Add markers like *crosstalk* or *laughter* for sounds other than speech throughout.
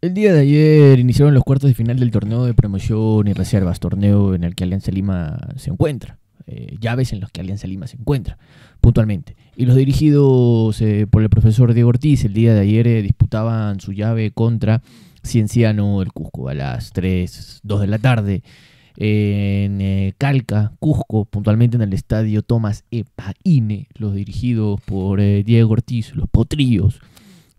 El día de ayer iniciaron los cuartos de final del torneo de promoción y reservas, torneo en el que Alianza Lima se encuentra, eh, llaves en los que Alianza Lima se encuentra puntualmente. Y los dirigidos eh, por el profesor Diego Ortiz el día de ayer eh, disputaban su llave contra Cienciano, del Cusco, a las 3, 2 de la tarde en Calca, Cusco, puntualmente en el estadio Tomás Epaine, los dirigidos por Diego Ortiz, los potríos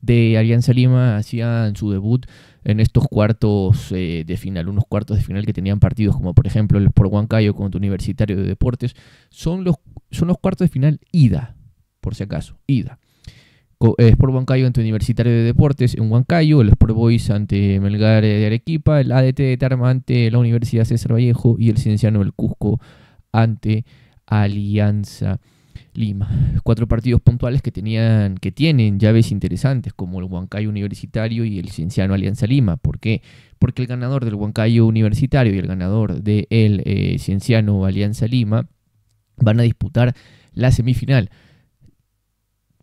de Alianza Lima hacían su debut en estos cuartos eh, de final, unos cuartos de final que tenían partidos como por ejemplo el por Huancayo contra Universitario de Deportes, son los, son los cuartos de final ida, por si acaso, ida. Eh, Sport Huancayo ante Universitario de Deportes en Huancayo, el Sport Boys ante Melgar de Arequipa, el ADT de Tarma ante la Universidad César Vallejo y el Cienciano del Cusco ante Alianza Lima. Cuatro partidos puntuales que tenían, que tienen llaves interesantes, como el Huancayo Universitario y el Cienciano Alianza Lima. ¿Por qué? Porque el ganador del Huancayo Universitario y el ganador del eh, Cienciano Alianza Lima van a disputar la semifinal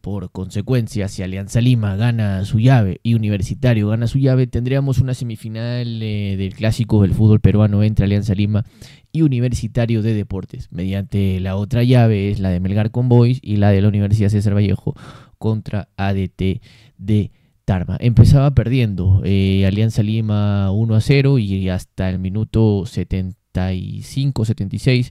por consecuencia, si Alianza Lima gana su llave y Universitario gana su llave, tendríamos una semifinal eh, del clásico del fútbol peruano entre Alianza Lima y Universitario de Deportes. Mediante la otra llave es la de Melgar Convoys y la de la Universidad César Vallejo contra ADT de Tarma. Empezaba perdiendo eh, Alianza Lima 1 a 0 y hasta el minuto 70 75, 76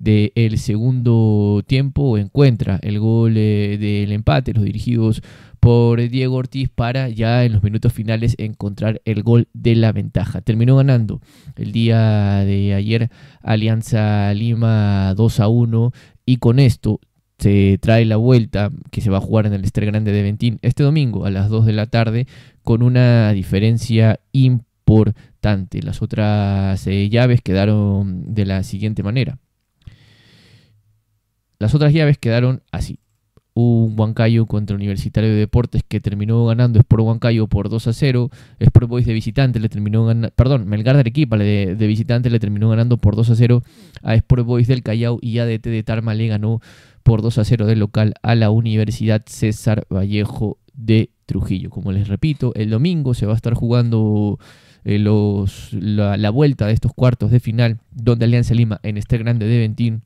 del segundo tiempo encuentra el gol eh, del empate, los dirigidos por Diego Ortiz para ya en los minutos finales encontrar el gol de la ventaja. Terminó ganando el día de ayer Alianza Lima 2 a 1 y con esto se trae la vuelta que se va a jugar en el Ester Grande de Ventín este domingo a las 2 de la tarde con una diferencia importante por Tante. Las otras eh, llaves quedaron de la siguiente manera. Las otras llaves quedaron así. Un Huancayo contra Universitario de Deportes que terminó ganando Sport Huancayo por 2 a 0. Sport Boys de visitante le terminó ganando, perdón, Melgar de Arequipa de, visitante le terminó ganando por 2 a 0 a Sport Boys del Callao y ADT de Tarma le ganó por 2 a 0 del local a la Universidad César Vallejo de Trujillo. Como les repito, el domingo se va a estar jugando eh, los, la, la, vuelta de estos cuartos de final, donde Alianza Lima en este grande de Ventín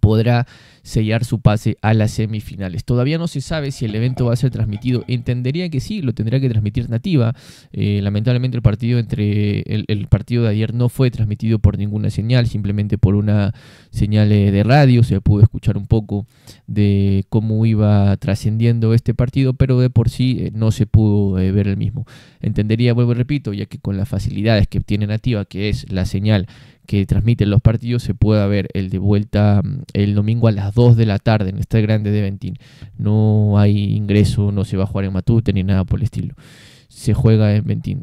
podrá sellar su pase a las semifinales. Todavía no se sabe si el evento va a ser transmitido. Entendería que sí, lo tendría que transmitir Nativa. Eh, lamentablemente el partido entre el, partido de ayer no fue transmitido por ninguna señal, simplemente por una señal eh, de radio. Se pudo escuchar un poco de cómo iba trascendiendo este partido, pero de por sí eh, no se pudo ver el mismo. Entendería, vuelvo y repito, ya que con las facilidades que tiene Nativa, que es la señal que transmiten los partidos se puede ver el de vuelta mm, el domingo a las 2 de la tarde en este grande de Ventín. No hay ingreso, no se va a jugar en Matute ni nada por el estilo. Se juega en Ventín.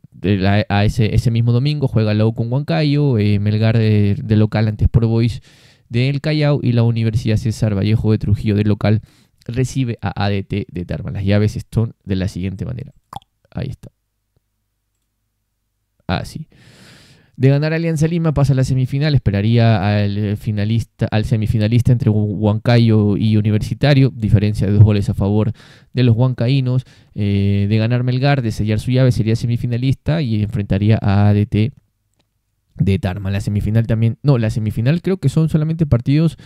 a ese, ese, mismo domingo juega Lau con Huancayo, eh, Melgar de, local ante por Boys de El Callao y la Universidad César Vallejo de Trujillo de local recibe a ADT de Tarma. Las llaves están de la siguiente manera. Ahí está. Así. Ah, de ganar Alianza Lima pasa a la semifinal, esperaría al, eh, al semifinalista entre Huancayo y Universitario, diferencia de dos goles a favor de los huancaínos. Eh, de ganar Melgar, de sellar su llave, sería semifinalista y enfrentaría a ADT de Tarma. La semifinal también, no, la semifinal creo que son solamente partidos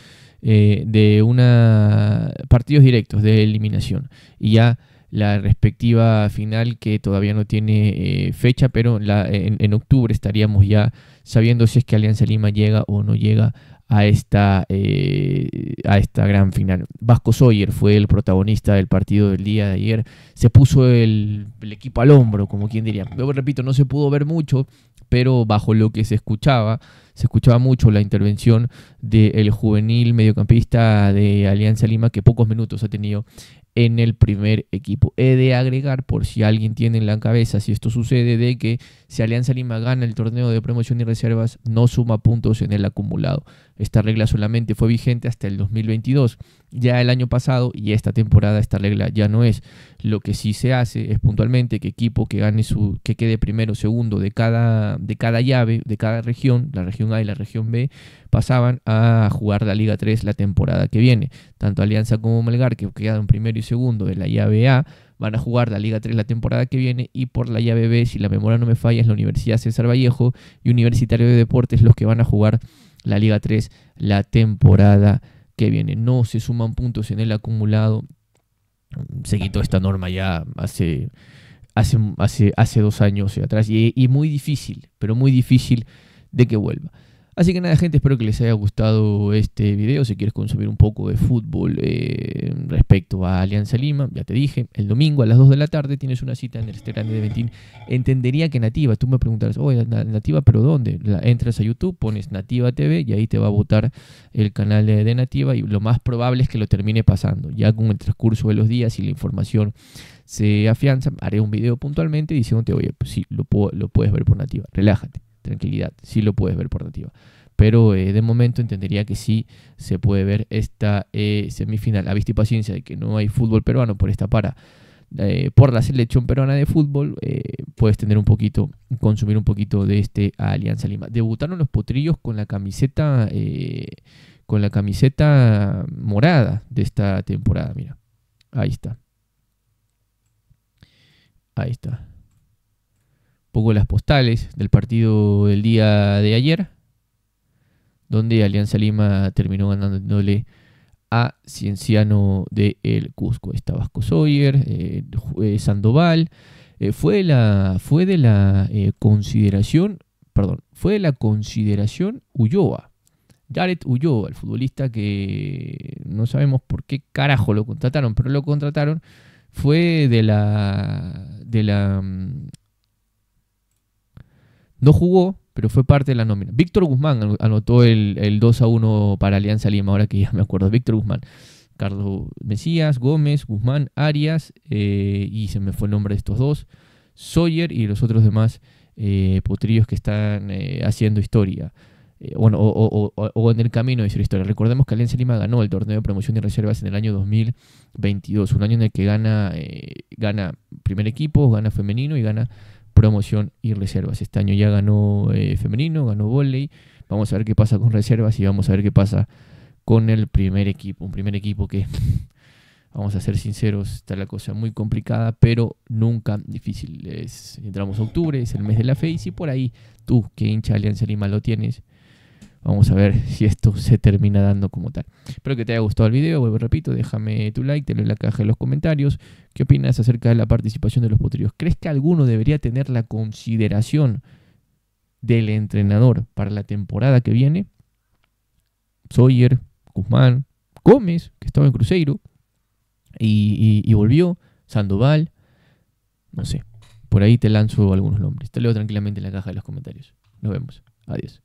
eh, de una partidos directos de eliminación y ya la respectiva final que todavía no tiene eh, fecha, pero la, en, octubre estaríamos ya sabiendo si es que Alianza Lima llega o no llega a esta, eh, a esta gran final. Vasco Sawyer fue el protagonista del partido del día de ayer, se puso el, equipo al hombro, como quien diría. Luego, repito, no se pudo ver mucho, pero bajo lo que se escuchaba, se escuchaba mucho la intervención del juvenil mediocampista de Alianza Lima, que pocos minutos ha tenido en el primer equipo. He de agregar, por si alguien tiene en la cabeza, si esto sucede, de que si Alianza Lima gana el torneo de promoción y reservas, no suma puntos en el acumulado. Esta regla solamente fue vigente hasta el 2022. Ya el año pasado y esta temporada esta regla ya no es. Lo que sí se hace es puntualmente que equipo que gane su que quede primero o segundo de cada de cada llave, de cada región, la región A y la región B, pasaban a jugar la Liga 3 la temporada que viene. Tanto Alianza como Melgar, que quedaron primero y segundo de la llave A, van a jugar la Liga 3 la temporada que viene y por la llave B, si la memoria no me falla, es la Universidad César Vallejo y Universitario de Deportes los que van a jugar la Liga 3 la temporada que viene. No se suman puntos en el acumulado. Se quitó esta norma ya hace, hace, hace, hace dos años y atrás y muy difícil, pero muy difícil de que vuelva. Así que nada, gente, espero que les haya gustado este video. Si quieres consumir un poco de fútbol eh, respecto a Alianza Lima, ya te dije, el domingo a las 2 de la tarde tienes una cita en el Estadio de Ventín. Entendería que Nativa, tú me preguntarás, oye, Nativa, pero ¿dónde? entras a YouTube, pones Nativa TV y ahí te va a votar el canal de, Nativa y lo más probable es que lo termine pasando. Ya con el transcurso de los días y la información se afianza, haré un video puntualmente diciéndote, oye, pues sí, lo puedes ver por Nativa, relájate tranquilidad, si lo puedes ver por nativa. Pero eh, de momento entendería que sí se puede ver esta eh, semifinal. A vista y paciencia de que no hay fútbol peruano por esta para. Eh, por la selección peruana de fútbol, puedes tener un poquito, consumir un poquito de este Alianza Lima. Debutaron los potrillos con la camiseta, con la camiseta morada de esta temporada. Mira, ahí está. Ahí está poco las postales del partido del día de ayer, donde Alianza Lima terminó ganándole a Cienciano de el Cusco. Está Vasco Sawyer, eh, eh, Sandoval. Eh, fue, la, fue de la consideración, perdón, fue de la consideración Ulloa. Jared Ulloa, el futbolista que no sabemos por qué carajo lo contrataron, pero lo contrataron, fue de la, de la mm, no jugó, pero fue parte de la nómina. Víctor Guzmán anotó el, 2 a 1 para Alianza Lima, ahora que ya me acuerdo. Víctor Guzmán. Carlos Mesías, Gómez, Guzmán, Arias, eh, y se me fue el nombre de estos dos, Sawyer y los otros demás eh, potrillos que están eh, haciendo historia. bueno, o, en el camino de hacer historia. Recordemos que Alianza Lima ganó el torneo de promoción y reservas en el año 2022, un año en el que gana, gana primer equipo, gana femenino y gana promoción y reservas. Este año ya ganó eh, femenino, ganó volei. Vamos a ver qué pasa con reservas y vamos a ver qué pasa con el primer equipo. Un primer equipo que, *laughs* vamos a ser sinceros, está la cosa muy complicada, pero nunca difícil. entramos a octubre, es el mes de la fe y si por ahí tú que hincha Alianza Lima lo tienes, Vamos a ver si esto se termina dando como tal. Espero que te haya gustado el video. Vuelvo, repito, déjame tu like, te leo en la caja de los comentarios. ¿Qué opinas acerca de la participación de los potrillos? ¿Crees que alguno debería tener la consideración del entrenador para la temporada que viene? Sawyer, Guzmán, Gómez, que estaba en Cruzeiro y, volvió, Sandoval, no sé. Por ahí te lanzo algunos nombres. Te leo tranquilamente en la caja de los comentarios. Nos vemos. Adiós.